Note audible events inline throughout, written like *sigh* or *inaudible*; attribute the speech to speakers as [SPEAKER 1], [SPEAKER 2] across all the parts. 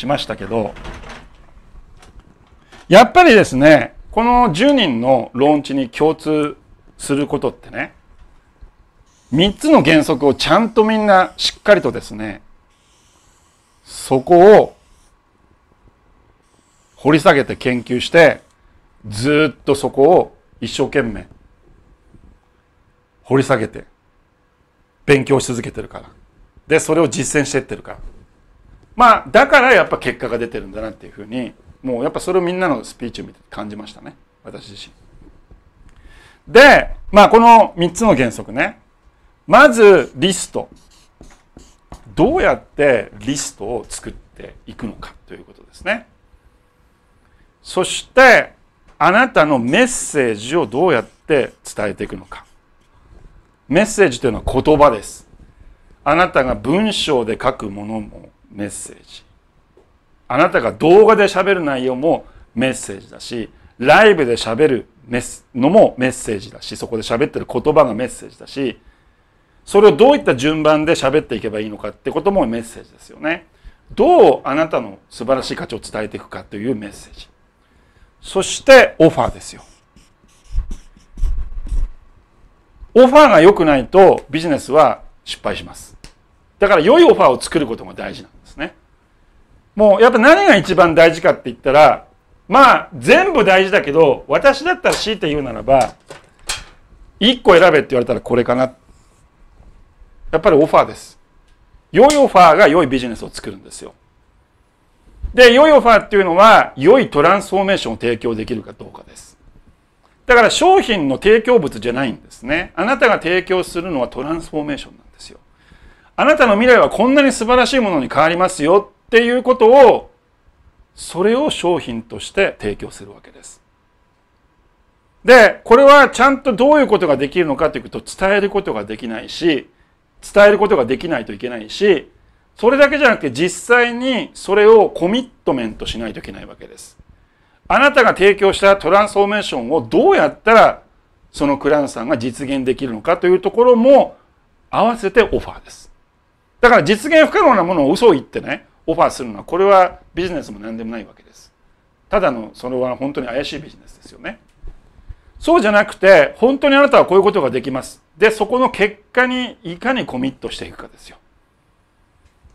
[SPEAKER 1] しましたけど、やっぱりですね、この10人のローンチに共通することってね、3つの原則をちゃんとみんなしっかりとですね、そこを掘り下げて研究して、ずっとそこを一生懸命掘り下げて勉強し続けてるから。で、それを実践していってるから。まあだからやっぱ結果が出てるんだなっていうふうにもうやっぱそれをみんなのスピーチを見て感じましたね私自身。でまあこの3つの原則ねまずリストどうやってリストを作っていくのかということですね。そしてあなたのメッセージをどうやって伝えていくのか。メッセージというのは言葉です。あなたが文章で書くものもメッセージあなたが動画で喋る内容もメッセージだしライブで喋るのもメッセージだしそこで喋ってる言葉がメッセージだしそれをどういった順番で喋っていけばいいのかってこともメッセージですよね。どうあなたの素晴らしい価値を伝えていくかというメッセージ。そしてオファーですよ。オファーが良くないとビジネスは失敗します。だから良いオファーを作ることが大事なんです。もうやっぱ何が一番大事かって言ったらまあ全部大事だけど私だったら強いて言うならば一個選べって言われたらこれかなやっぱりオファーです良いオファーが良いビジネスを作るんですよで良いオファーっていうのは良いトランスフォーメーションを提供できるかどうかですだから商品の提供物じゃないんですねあなたが提供するのはトランスフォーメーションなんですよあなたの未来はこんなに素晴らしいものに変わりますよっていうことをそれを商品として提供するわけです。で、これはちゃんとどういうことができるのかというと伝えることができないし、伝えることができないといけないし、それだけじゃなくて実際にそれをコミットメントしないといけないわけです。あなたが提供したトランスフォーメーションをどうやったらそのクランさんが実現できるのかというところも合わせてオファーです。だから実現不可能なものを嘘を言ってね、オファーするのはこれはビジネスも何でもないわけですただのそれは本当に怪しいビジネスですよねそうじゃなくて本当にあなたはこういうことができますでそこの結果にいかにコミットしていくかですよ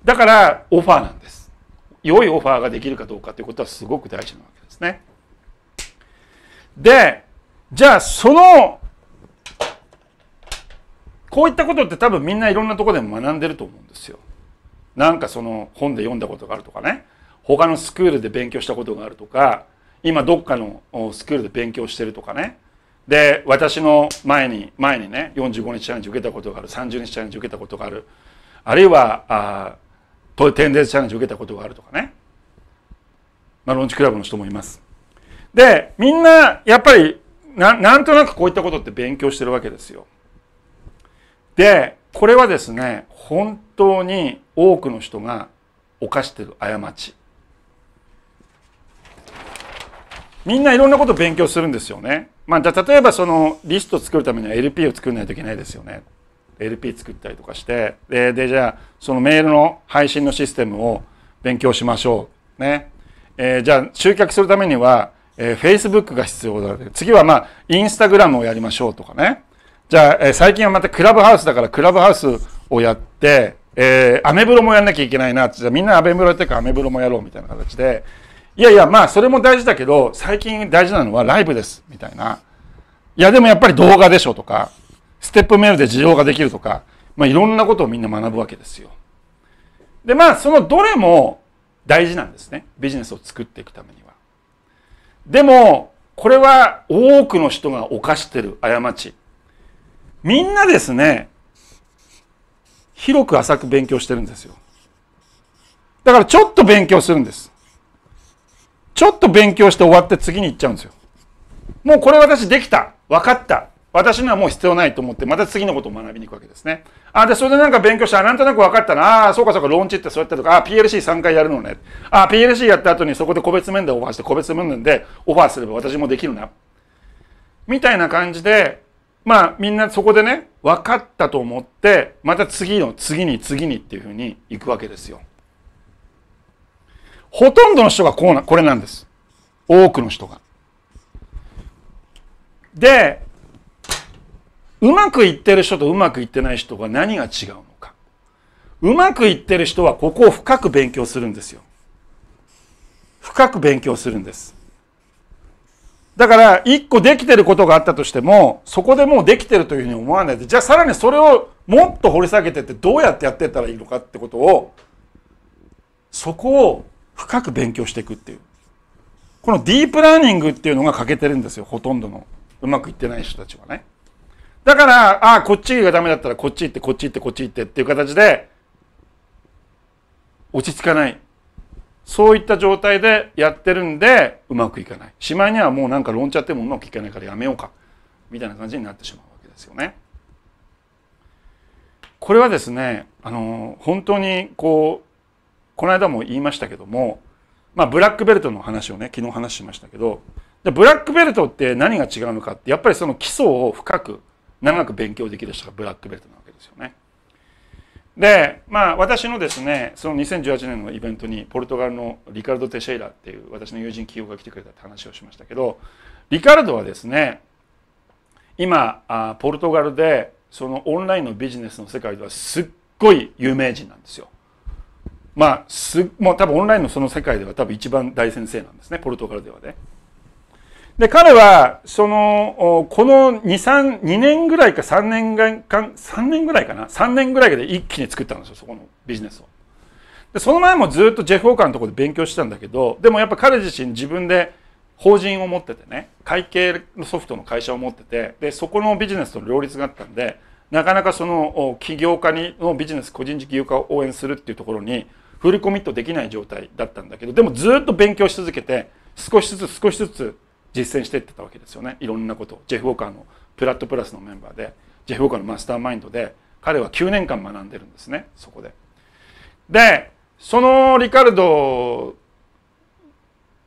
[SPEAKER 1] だからオファーなんです良いオファーができるかどうかということはすごく大事なわけですねでじゃあそのこういったことって多分みんないろんなとこでも学んでると思うんですよなんかその本で読んだことがあるとかね他のスクールで勉強したことがあるとか今どっかのスクールで勉強してるとかねで私の前に前にね45日チャレンジ受けたことがある30日チャレンジ受けたことがあるあるいはあ天然チャレンジ受けたことがあるとかね、まあ、ロンチクラブの人もいます。でみんなやっぱりなんとなくこういったことって勉強してるわけですよ。でこれはですね、本当に多くの人が犯してる過ち。みんないろんなこと勉強するんですよね。まあ、じゃ例えばそのリスト作るためには LP を作らないといけないですよね。LP 作ったりとかして、で、でじゃあそのメールの配信のシステムを勉強しましょう。ね。えー、じゃあ集客するためには、えー、Facebook が必要だ。次はまあ、Instagram をやりましょうとかね。じゃあ、えー、最近はまたクラブハウスだからクラブハウスをやって、えー、アメブロもやんなきゃいけないなじゃあみんなアメブロやってるからアメブロもやろうみたいな形で、いやいや、まあそれも大事だけど、最近大事なのはライブですみたいな。いやでもやっぱり動画でしょとか、ステップメールで需要ができるとか、まあいろんなことをみんな学ぶわけですよ。で、まあそのどれも大事なんですね。ビジネスを作っていくためには。でも、これは多くの人が犯してる過ち。みんなですね広く浅く勉強してるんですよだからちょっと勉強するんですちょっと勉強して終わって次に行っちゃうんですよもうこれ私できた分かった私にはもう必要ないと思ってまた次のことを学びに行くわけですね。あでそれでなんか勉強して、あ、なんとなく分かったなあそうかそうかローンチってそうやったとかあ PLC3 回やるのねあ PLC やった後にそこで個別面談オファーして個別面談でオファーすれば私もできるなみたいな感じでまあみんなそこでね分かったと思ってまた次の次に次にっていうふうにいくわけですよ。ほとんどの人がこうなこれなんです。多くの人が。でうまくいってる人とうまくいってない人が何が違うのか。うまくいってる人はここを深く勉強するんですよ。深く勉強するんです。だから1個できてることがあったとしてもそこでもうできてるというふうに思わないでじゃあさらにそれをもっと掘り下げてってどうやってやってったらいいのかってことをそこを深く勉強していくっていうこのディープラーニングっていうのが欠けてるんですよほとんどのうまくいってない人たちはねだからああこっちがダメだったらこっち行ってこっち行ってこっち行ってっていう形で落ち着かないそういった状態でやってるんでうまくいかないしまいにはもうなんか論茶ってもうまくかないからやめようかみたいな感じになってしまうわけですよね。これはですねあの本当にこうこの間も言いましたけども、まあ、ブラックベルトの話をね昨日話しましたけどブラックベルトって何が違うのかってやっぱりその基礎を深く長く勉強できる人がブラックベルトなわけですよね。で、まあ、私のですね、その2018年のイベントに、ポルトガルのリカルド・テシェイラっていう私の友人企業が来てくれたって話をしましたけど、リカルドはですね、今、あポルトガルで、そのオンラインのビジネスの世界ではすっごい有名人なんですよ。まあ、すもう多分オンラインのその世界では多分一番大先生なんですね、ポルトガルではね。で、彼は、その、この2、3、2年ぐらいか3年間、3年ぐらいかな ?3 年ぐらいで一気に作ったんですよ、そこのビジネスを。で、その前もずっとジェフ・オーカーのところで勉強してたんだけど、でもやっぱ彼自身自分で法人を持っててね、会計のソフトの会社を持ってて、で、そこのビジネスと両立があったんで、なかなかその起業家にのビジネス、個人事業家を応援するっていうところにフルコミットできない状態だったんだけど、でもずっと勉強し続けて、少しずつ少しずつ実践していってたわけですよねいろんなことジェフ・ウォーカーのプラットプラスのメンバーでジェフ・ウォーカーのマスターマインドで彼は9年間学んでるんですねそこで。でそのリカルド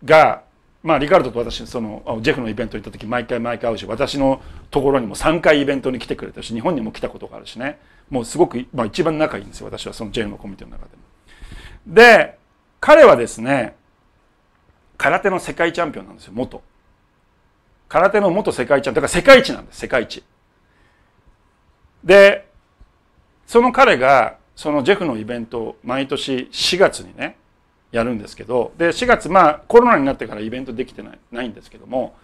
[SPEAKER 1] が、まあ、リカルドと私そのジェフのイベントに行った時毎回毎回会うし私のところにも3回イベントに来てくれたし日本にも来たことがあるしねもうすごく、まあ、一番仲いいんですよ私はそのジェフのコミュニティの中でも。で彼はですね空手の世界チャンピオンなんですよ元。空手の元世界一だから世界一なんです、世界一。で、その彼が、そのジェフのイベントを毎年4月にね、やるんですけど、で、4月、まあコロナになってからイベントできてないないんですけども、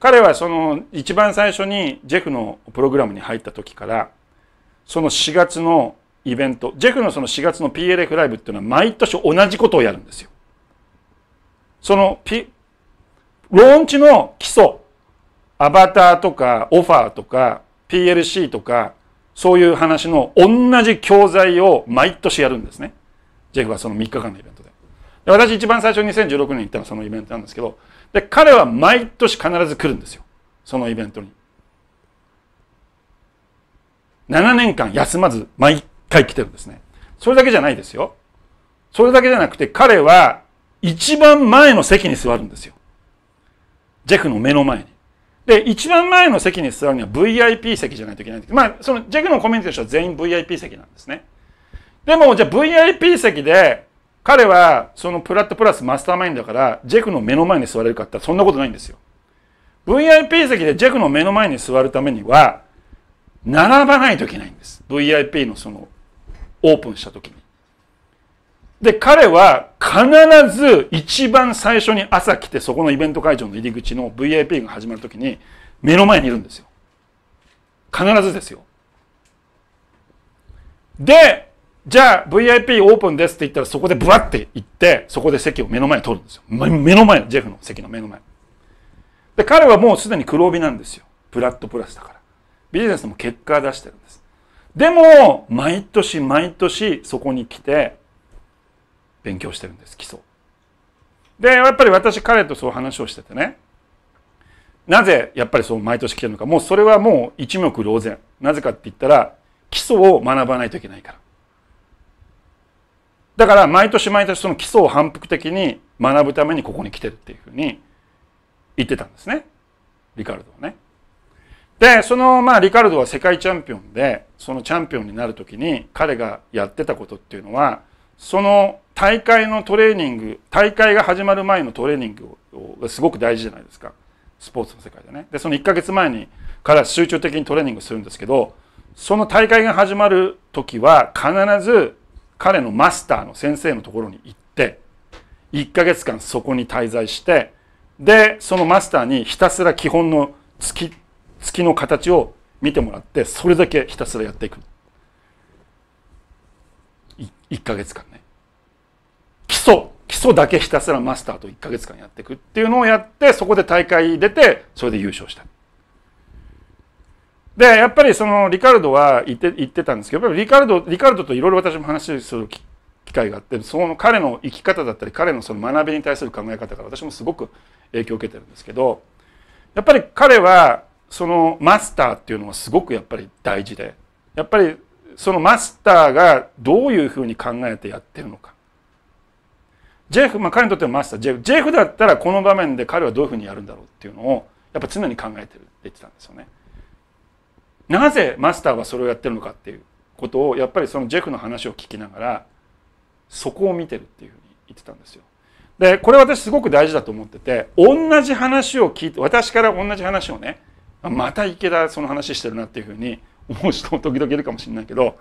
[SPEAKER 1] 彼はその一番最初にジェフのプログラムに入った時から、その4月のイベント、ジェフのその4月の PLF ライブっていうのは毎年同じことをやるんですよ。その、ピ。ローンチの基礎、アバターとかオファーとか PLC とかそういう話の同じ教材を毎年やるんですね。ジェフはその3日間のイベントで。で私一番最初に2016年に行ったのはそのイベントなんですけど、で、彼は毎年必ず来るんですよ。そのイベントに。7年間休まず毎回来てるんですね。それだけじゃないですよ。それだけじゃなくて彼は一番前の席に座るんですよ。ジェフの目の前に。で、一番前の席に座るには VIP 席じゃないといけないまあ、その j ェ g のコミュニティの人は全員 VIP 席なんですね。でも、じゃあ VIP 席で、彼はそのプラットプラスマスターマインだから、j ェ g の目の前に座れるかってそんなことないんですよ。VIP 席で j ェ g の目の前に座るためには、並ばないといけないんです。VIP のその、オープンした時に。で、彼は必ず一番最初に朝来て、そこのイベント会場の入り口の VIP が始まるときに、目の前にいるんですよ。必ずですよ。で、じゃあ VIP オープンですって言ったらそこでブワッて行って、そこで席を目の前に取るんですよ。目の前、ジェフの席の目の前。で、彼はもうすでに黒帯なんですよ。プラットプラスだから。ビジネスも結果出してるんです。でも、毎年毎年そこに来て、勉強してるんです基礎でやっぱり私彼とそう話をしててねなぜやっぱりそう毎年来てるのかもうそれはもう一目瞭然なぜかって言ったら基礎を学ばないといけないからだから毎年毎年その基礎を反復的に学ぶためにここに来てるっていうふうに言ってたんですねリカルドはねでそのまあリカルドは世界チャンピオンでそのチャンピオンになるときに彼がやってたことっていうのはその大会のトレーニング大会が始まる前のトレーニングがすごく大事じゃないですかスポーツの世界でねでその1ヶ月前にから集中的にトレーニングするんですけどその大会が始まる時は必ず彼のマスターの先生のところに行って1ヶ月間そこに滞在してでそのマスターにひたすら基本の月月の形を見てもらってそれだけひたすらやっていく1ヶ月間ね礎だけひたすらマスターと1ヶ月間やっていくっていうのをやってそこで大会出てそれで優勝した。でやっぱりそのリカルドは言って言ってたんですけどリカルドリカルドといろいろ私も話する機会があってその彼の生き方だったり彼のその学びに対する考え方から私もすごく影響を受けてるんですけどやっぱり彼はそのマスターっていうのはすごくやっぱり大事でやっぱりそのマスターがどういうふうに考えてやってるのかジェフ、まあ、彼にとってのマスタージェフジェフだったらこの場面で彼はどういうふうにやるんだろうっていうのをやっぱ常に考えてるって言ってたんですよね。なぜマスターはそれをやってるのかっていうことをやっぱりそのジェフの話を聞きながらそこを見てるっていうふうに言ってたんですよ。でこれ私すごく大事だと思ってて同じ話を聞いて私から同じ話をねまた池田その話してるなっていうふうに *laughs* 思う人も時々いるかもしれないけど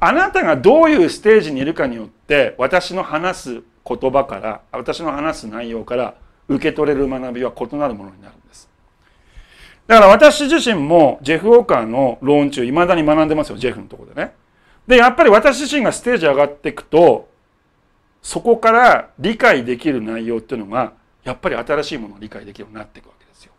[SPEAKER 1] あなたがどういうステージにいるかによって私の話す言葉から私の話す内容から受け取れる学びは異なるものになるんですだから私自身もジェフ・ウォーカーのローン中いまだに学んでますよジェフのとこでねでやっぱり私自身がステージ上がっていくとそこから理解できる内容っていうのがやっぱり新しいものを理解できるようになっていくわけですよ。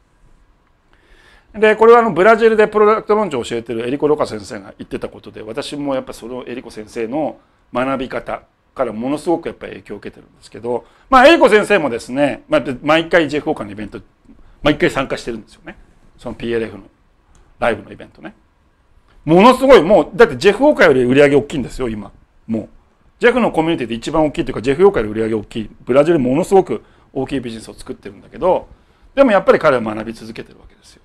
[SPEAKER 1] でこれはあのブラジルでプロダクト論調を教えてるエリコ・ロカ先生が言ってたことで私もやっぱそのエリコ先生の学び方からものすごくやっぱり影響を受けてるんですけど、まあ、英子先生もですね、まあ、毎回 J 交換のイベント、毎回参加してるんですよね。その PLF のライブのイベントね。ものすごい、もう、だってジェフ・オーカーより売り上げ大きいんですよ、今。もう。ジェフのコミュニティで一番大きいというか、ジェフ・オーカーより売り上げ大きい。ブラジルものすごく大きいビジネスを作ってるんだけど、でもやっぱり彼は学び続けてるわけですよ。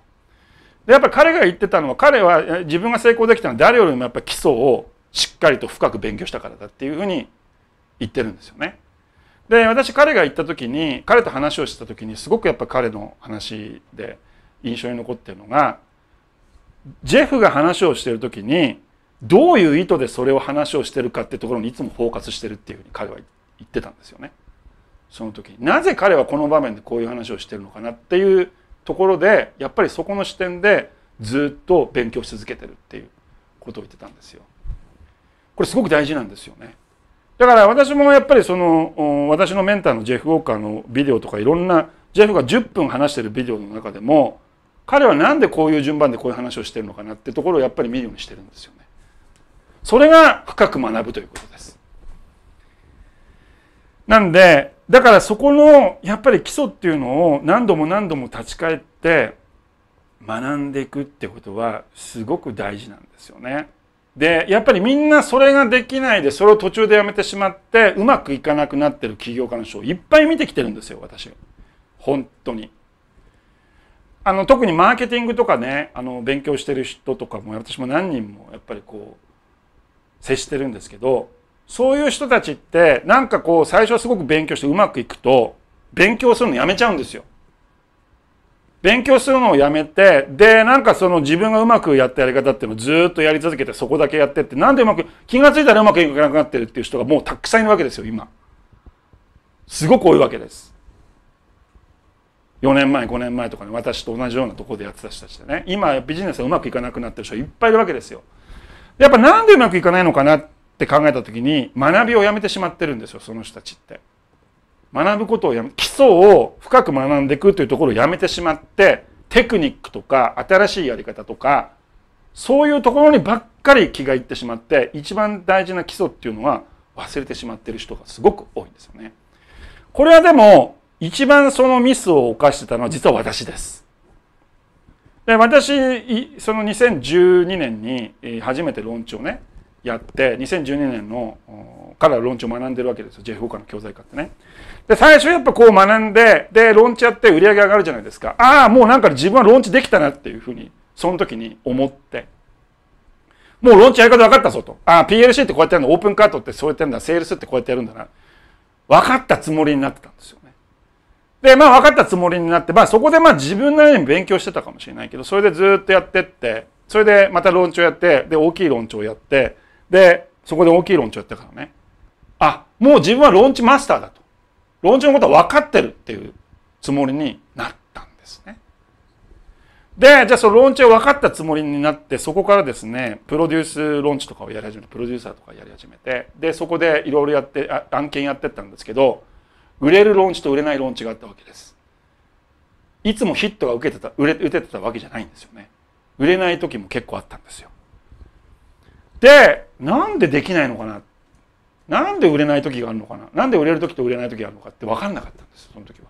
[SPEAKER 1] で、やっぱり彼が言ってたのは、彼は自分が成功できたのは誰よりもやっぱり基礎をしっかりと深く勉強したからだっていうふうに言ってるんですよね。で、私彼が行った時に、彼と話をした時に、すごくやっぱ彼の話で印象に残ってるのが、ジェフが話をしてる時に、どういう意図でそれを話をしてるかってところにいつもフォーカスしてるっていうふうに彼は言ってたんですよね。その時に。なぜ彼はこの場面でこういう話をしてるのかなっていうところで、やっぱりそこの視点でずっと勉強し続けてるっていうことを言ってたんですよ。これすごく大事なんですよね。だから私もやっぱりその私のメンターのジェフ・ウォーカーのビデオとかいろんなジェフが10分話してるビデオの中でも彼は何でこういう順番でこういう話をしてるのかなってところをやっぱり見るようにしてるんですよね。それが深く学ぶということです。なんでだからそこのやっぱり基礎っていうのを何度も何度も立ち返って学んでいくってことはすごく大事なんですよね。でやっぱりみんなそれができないでそれを途中でやめてしまってうまくいかなくなってる起業家の人をいっぱい見てきてるんですよ私本当にあの特にマーケティングとかねあの勉強してる人とかも私も何人もやっぱりこう接してるんですけどそういう人たちってなんかこう最初はすごく勉強してうまくいくと勉強するのやめちゃうんですよ勉強するのをやめてでなんかその自分がうまくやったやり方っていうのをずっとやり続けてそこだけやってってなんでうまく気が付いたらうまくいかなくなってるっていう人がもうたくさんいるわけですよ今すごく多いわけです4年前5年前とかね私と同じようなところでやってた人たちでね今ビジネスがうまくいかなくなってる人いっぱいいるわけですよやっぱなんでうまくいかないのかなって考えた時に学びをやめてしまってるんですよその人たちって学ぶことをやめ基礎を深く学んでいくというところをやめてしまってテクニックとか新しいやり方とかそういうところにばっかり気がいってしまって一番大事な基礎っていうのは忘れてしまってる人がすごく多いんですよね。これはでも一番そのミスを犯してたのは実は私です。で私その2012年に初めて論調ねやって2012年のから論調を学んでるわけですよ J フォーカーの教材化ってね。で、最初やっぱこう学んで、で、ローンチやって売り上げ上がるじゃないですか。ああ、もうなんか自分はローンチできたなっていうふうに、その時に思って。もうローンチやり方分かったぞと。ああ、PLC ってこうやってやるだ。オープンカートってそうやってやるんだ、セールスってこうやってやるんだな。分かったつもりになってたんですよね。で、まあ分かったつもりになって、まあそこでまあ自分なりに勉強してたかもしれないけど、それでずっとやってって、それでまたロンチをやって、で、大きいロンチをやって、で、そこで大きいロンチをやったからね。あ、もう自分はローンチマスターだと。老人のことは分かってるっていうつもりになったんですね。で、じゃあその論知を分かったつもりになって、そこからですね、プロデュース論知とかをやり始めて、プロデューサーとかやり始めて、で、そこでいろいろやってあ、案件やってったんですけど、売れる論知と売れない論知があったわけです。いつもヒットが受けてた、売れ、打ててたわけじゃないんですよね。売れない時も結構あったんですよ。で、なんでできないのかななんで売れない時があるのかななんで売れる時と売れない時があるのかって分かんなかったんですその時は。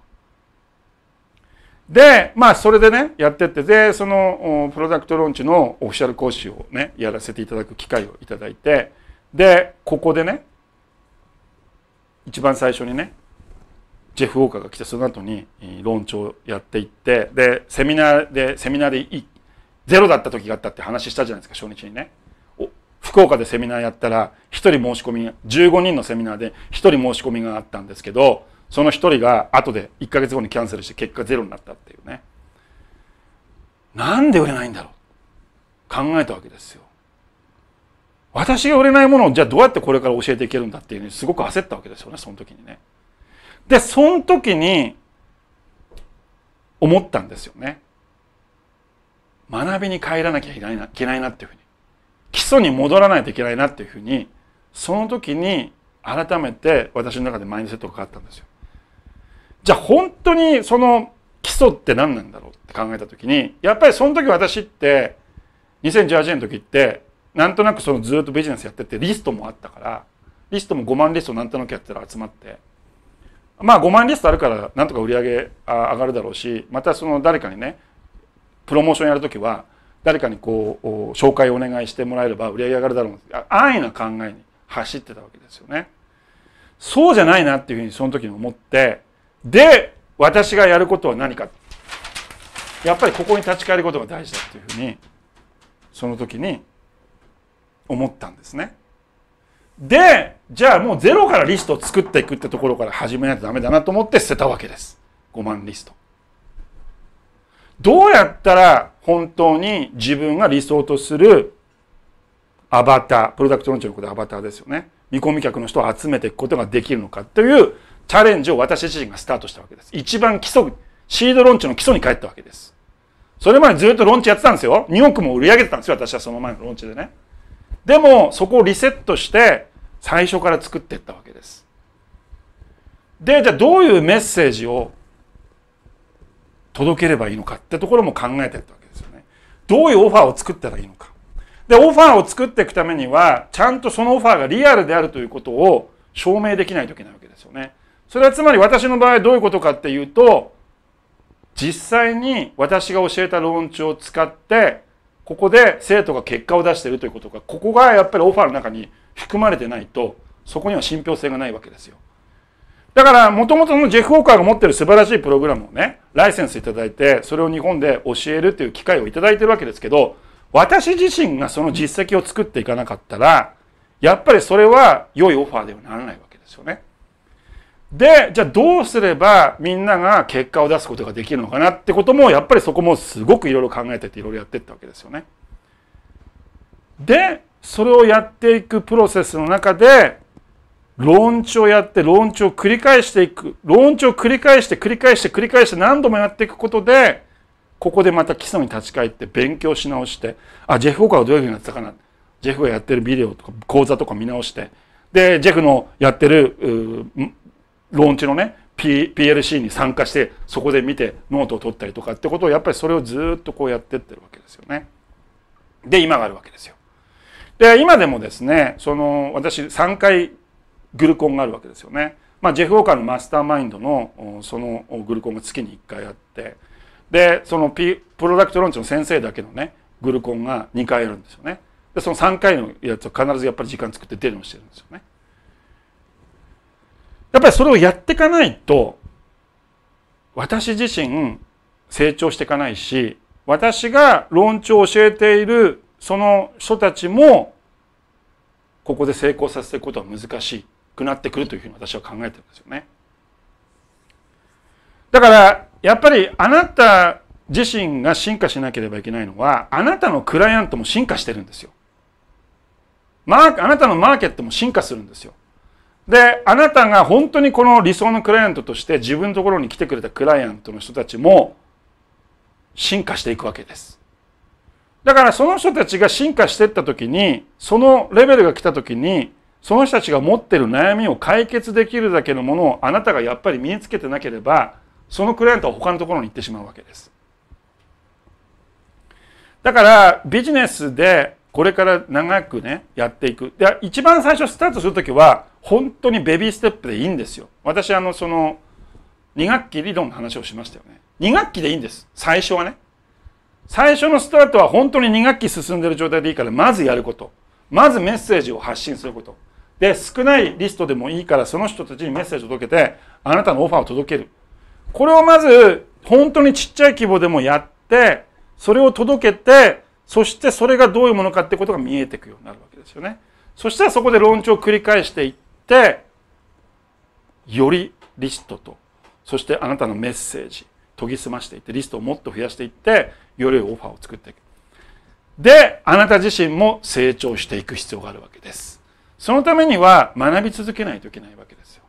[SPEAKER 1] でまあそれでねやってってでそのプロダクトローンチのオフィシャル講師をねやらせていただく機会をいただいてでここでね一番最初にねジェフ・ウォーカーが来てその後に論調をやっていってでセミナーでセミナーでゼロだった時があったって話したじゃないですか初日にね。福岡でセミナーやったら、一人申し込み、15人のセミナーで一人申し込みがあったんですけど、その一人が後で1ヶ月後にキャンセルして結果ゼロになったっていうね。なんで売れないんだろう考えたわけですよ。私が売れないものをじゃあどうやってこれから教えていけるんだっていうのにすごく焦ったわけですよね、その時にね。で、その時に思ったんですよね。学びに帰らなきゃいけないなっていうふうに。礎に戻らないといけないなっていうふうにその時に改めて私の中でマインドセットが変ったんですよ。じゃあ本当にその基礎って何なんだろうって考えた時にやっぱりその時私って2018年の時ってなんとなくそのずっとビジネスやっててリストもあったからリストも5万リストなんとなくやったら集まってまあ5万リストあるからなんとか売り上げ上がるだろうしまたその誰かにねプロモーションやる時は誰かにこう紹介をお願いしてもらえれば売り上げ上がるだろう安易な考えに走ってたわけですよね。そうじゃないなっていうふうにその時に思ってで私がやることは何かやっぱりここに立ち返ることが大事だっていうふうにその時に思ったんですね。でじゃあもうゼロからリストを作っていくってところから始めないとダメだなと思って捨てたわけです5万リスト。どうやったら本当に自分が理想とするアバター、プロダクトの中国でアバターですよね。見込み客の人を集めていくことができるのかというチャレンジを私自身がスタートしたわけです。一番基礎、シードロンチの基礎に帰ったわけです。それまでずっとロンチやってたんですよ。2億も売り上げてたんですよ。私はその前のロンチでね。でも、そこをリセットして、最初から作っていったわけです。で、じゃあどういうメッセージを届ければいいのかってところも考えてったわけですよね。どういうオファーを作ったらいいのか。で、オファーを作っていくためには、ちゃんとそのオファーがリアルであるということを証明できないといけないわけですよね。それはつまり私の場合どういうことかっていうと、実際に私が教えたローンチを使って、ここで生徒が結果を出しているということが、ここがやっぱりオファーの中に含まれてないと、そこには信憑性がないわけですよ。だからもともとのジェフ・ォーカーが持ってる素晴らしいプログラムをねライセンス頂いてそれを日本で教えるっていう機会を頂いてるわけですけど私自身がその実績を作っていかなかったらやっぱりそれは良いオファーではならないわけですよね。でじゃあどうすればみんなが結果を出すことができるのかなってこともやっぱりそこもすごくいろいろ考えてていろいろやってったわけですよね。でそれをやっていくプロセスの中でローンチをやってローンチを繰り返していくローンチを繰り返して繰り返して繰り返して何度もやっていくことでここでまた基礎に立ち返って勉強し直してあジェフ・ホーカーはどういうふうになってたかなジェフがやってるビデオとか講座とか見直してでジェフのやってるーロンチのね P PLC に参加してそこで見てノートを取ったりとかってことをやっぱりそれをずっとこうやってってるわけですよね。で今があるわけですよ。で今でもですねその私3回グルコンがあるわけですよね。まあ、ジェフ・ウォーカーのマスターマインドのそのグルコンが月に1回あってでその、P、プロダクトローンチの先生だけのねグルコンが2回あるんですよね。でその3回のやつを必ずやっぱり時間作って出るようにしてるんですよね。やっぱりそれをやっていかないと私自身成長していかないし私が論調を教えているその人たちもここで成功させていくことは難しいくなってくるというふうに私は考えてるんですよね。だからやっぱりあなた自身が進化しなければいけないのはあなたのクライアントも進化してるんですよ。マーあなたのマーケットも進化するんですよ。で、あなたが本当にこの理想のクライアントとして自分のところに来てくれたクライアントの人たちも進化していくわけです。だからその人たちが進化していった時に、そのレベルが来た時に、その人たちが持ってる悩みを解決できるだけのものをあなたがやっぱり身につけてなければそのクライアントは他のところに行ってしまうわけです。だからビジネスでこれから長くねやっていくで一番最初スタートする時は本当にベビーステップでいいんですよ。私あのその2学期理論の話をしましたよね。2学期でいいんです最初はね。最初のスタートは本当に2学期進んでる状態でいいからまずやることまずメッセージを発信することで少ないリストでもいいからその人たちにメッセージを届けてあなたのオファーを届けるこれをまず本当にちっちゃい規模でもやってそれを届けてそしてそれがどういうものかってことが見えていくようになるわけですよねそしたらそこで論調を繰り返していってよりリストとそしてあなたのメッセージ研ぎ澄ましていってリストをもっと増やしていってよりオファーを作っていくであなた自身も成長していく必要があるわけですそのためには学び続けないといけないわけですよ。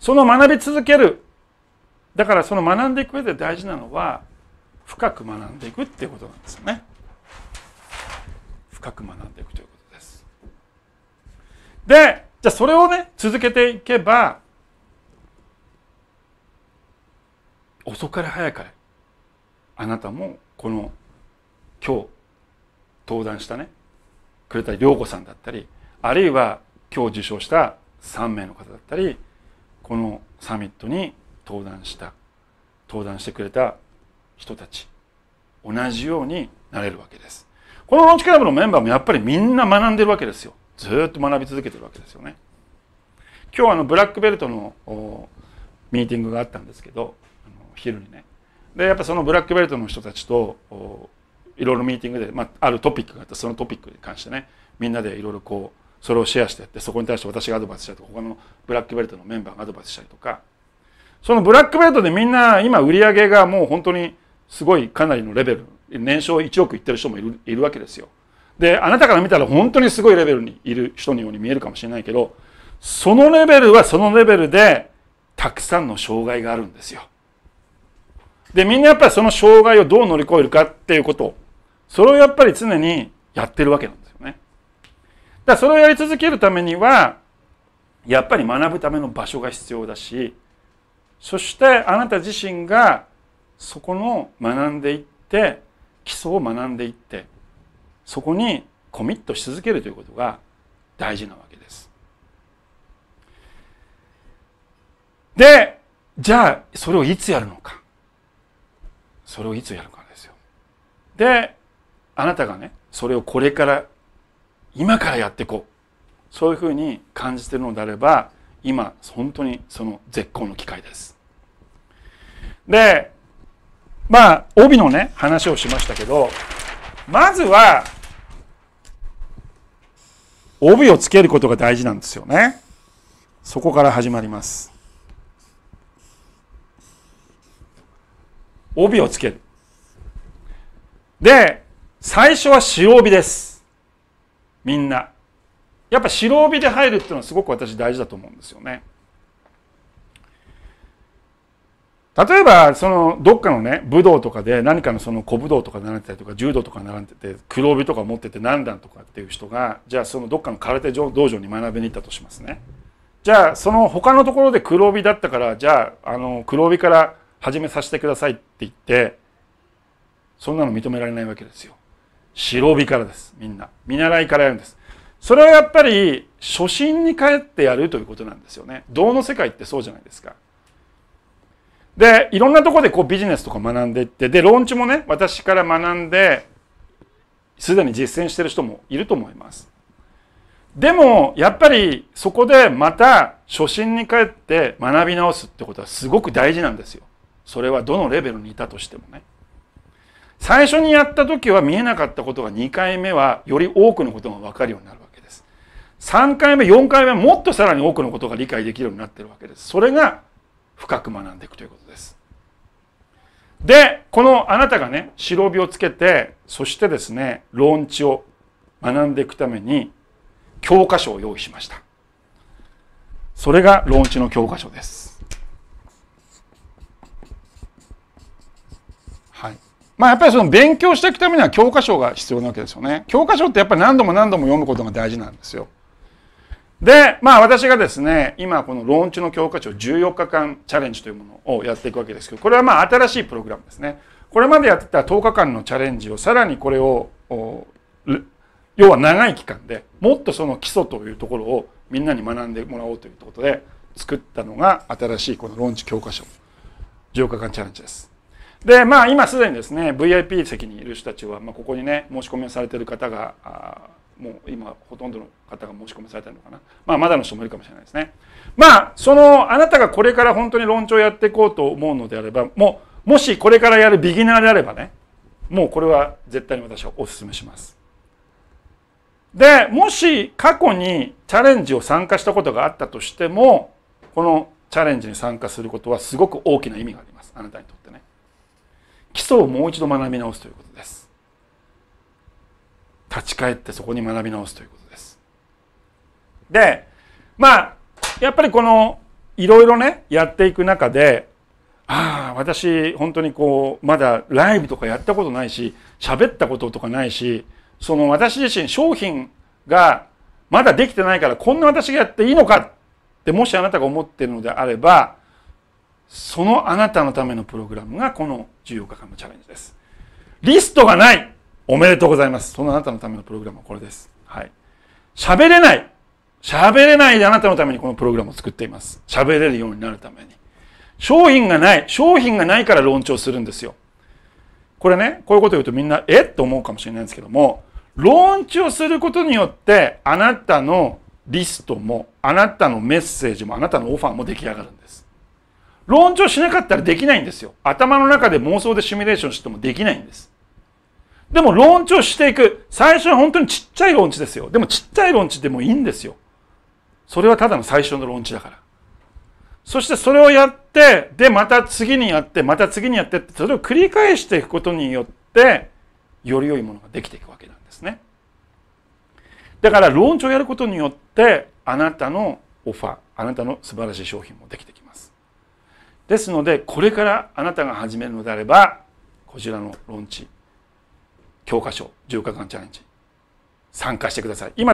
[SPEAKER 1] その学び続ける。だからその学んでいく上で大事なのは、深く学んでいくっていうことなんですよね。深く学んでいくということです。で、じゃあそれをね、続けていけば、遅かれ早かれ、あなたもこの今日登壇したね、くれたう子さんだったりあるいは今日受賞した3名の方だったりこのサミットに登壇した登壇してくれた人たち同じようになれるわけですこのローンチクラブのメンバーもやっぱりみんな学んでるわけですよずっと学び続けてるわけですよね今日あのブラックベルトのミーティングがあったんですけど昼にねでやっぱそのブラックベルトの人たちといろいろミーティングで、まあ、あるトピックがあってそのトピックに関してねみんなでいろいろこうそれをシェアしてってそこに対して私がアドバイスしたりとか他のブラックベルトのメンバーがアドバイスしたりとかそのブラックベルトでみんな今売り上げがもう本当にすごいかなりのレベル年商1億いってる人もいるいるわけですよであなたから見たら本当にすごいレベルにいる人のように見えるかもしれないけどそのレベルはそのレベルでたくさんの障害があるんですよでみんなやっぱりその障害をどう乗り越えるかっていうことそれをやっぱり常にやってるわけなんですよね。だからそれをやり続けるためには、やっぱり学ぶための場所が必要だし、そしてあなた自身がそこの学んでいって、基礎を学んでいって、そこにコミットし続けるということが大事なわけです。で、じゃあそれをいつやるのか。それをいつやるかですよ。で、あなたがねそれをこれから今からやっていこうそういうふうに感じてるのであれば今本当にその絶好の機会です。でまあ帯のね話をしましたけどまずは帯をつけることが大事なんですよね。そこから始まります。帯をつける。で、最初は白帯です。みんな。やっぱ白帯で入るっていうのはすごく私大事だと思うんですよね。例えば、その、どっかのね、武道とかで何かのその小武道とか習ってたりとか、柔道とか習ってて、黒帯とか持ってて何段とかっていう人が、じゃあそのどっかの空手道場に学びに行ったとしますね。じゃあ、その他のところで黒帯だったから、じゃあ、あの、黒帯から始めさせてくださいって言って、そんなの認められないわけですよ。白帯からですみんな見習いからやるんですそれはやっぱり初心に帰ってやるということなんですよね道の世界ってそうじゃないですかでいろんなとこでこうビジネスとか学んでいってでローンチもね私から学んですでに実践してる人もいると思いますでもやっぱりそこでまた初心に帰って学び直すってことはすごく大事なんですよそれはどのレベルにいたとしてもね最初にやった時は見えなかったことが2回目はより多くのことが分かるようになるわけです3回目4回目もっとさらに多くのことが理解できるようになってるわけですそれが深く学んでいくということですでこのあなたがね白帯をつけてそしてですね論チを学んでいくために教科書を用意しましたそれが論チの教科書ですはいまあ、やっぱりその勉強していくためには教科書が必要なわけですよね。教科書ってやっぱり何度も何度も読むことが大事なんですよ。で、まあ私がですね、今このローンチの教科書14日間チャレンジというものをやっていくわけですけど、これはまあ新しいプログラムですね。これまでやってた10日間のチャレンジをさらにこれを、要は長い期間でもっとその基礎というところをみんなに学んでもらおうということで作ったのが新しいこのローンチ教科書14日間チャレンジです。でまあ今すでにですね VIP 席にいる人たちは、まあ、ここにね申し込みをされてる方があもう今ほとんどの方が申し込みされてるのかな、まあ、まだの人もいるかもしれないですねまあそのあなたがこれから本当に論調をやっていこうと思うのであればもうもしこれからやるビギナーであればねもうこれは絶対に私はお勧めしますでもし過去にチャレンジを参加したことがあったとしてもこのチャレンジに参加することはすごく大きな意味がありますあなたにとってね基礎をもう一度学び直すということです立ち返ってそこに学び直すということですでまあやっぱりこのいろいろねやっていく中でああ私本当にこうまだライブとかやったことないし喋ったこととかないしその私自身商品がまだできてないからこんな私がやっていいのかってもしあなたが思ってるのであればそのあなたのためのプログラムがこの14日間のチャレンジです。リストがないおめでとうございます。そのあなたのためのプログラムはこれです。はい。喋れない喋れないであなたのためにこのプログラムを作っています。喋れるようになるために。商品がない。商品がないから論調するんですよ。これね、こういうこと言うとみんな、えと思うかもしれないんですけども、ローンチをすることによって、あなたのリストも、あなたのメッセージも、あなたのオファーも出来上がるんです。論調しなかったらできないんですよ。頭の中で妄想でシミュレーションしてもできないんです。でも論調していく。最初は本当にちっちゃい論チですよ。でもちっちゃい論チでもいいんですよ。それはただの最初の論チだから。そしてそれをやって、で、また次にやって、また次にやって、それを繰り返していくことによって、より良いものができていくわけなんですね。だから、論調をやることによって、あなたのオファー、あなたの素晴らしい商品もできていく。ですのでこれからあなたが始めるのであればこちらの論知教科書10日間チャレンジ参加してください。今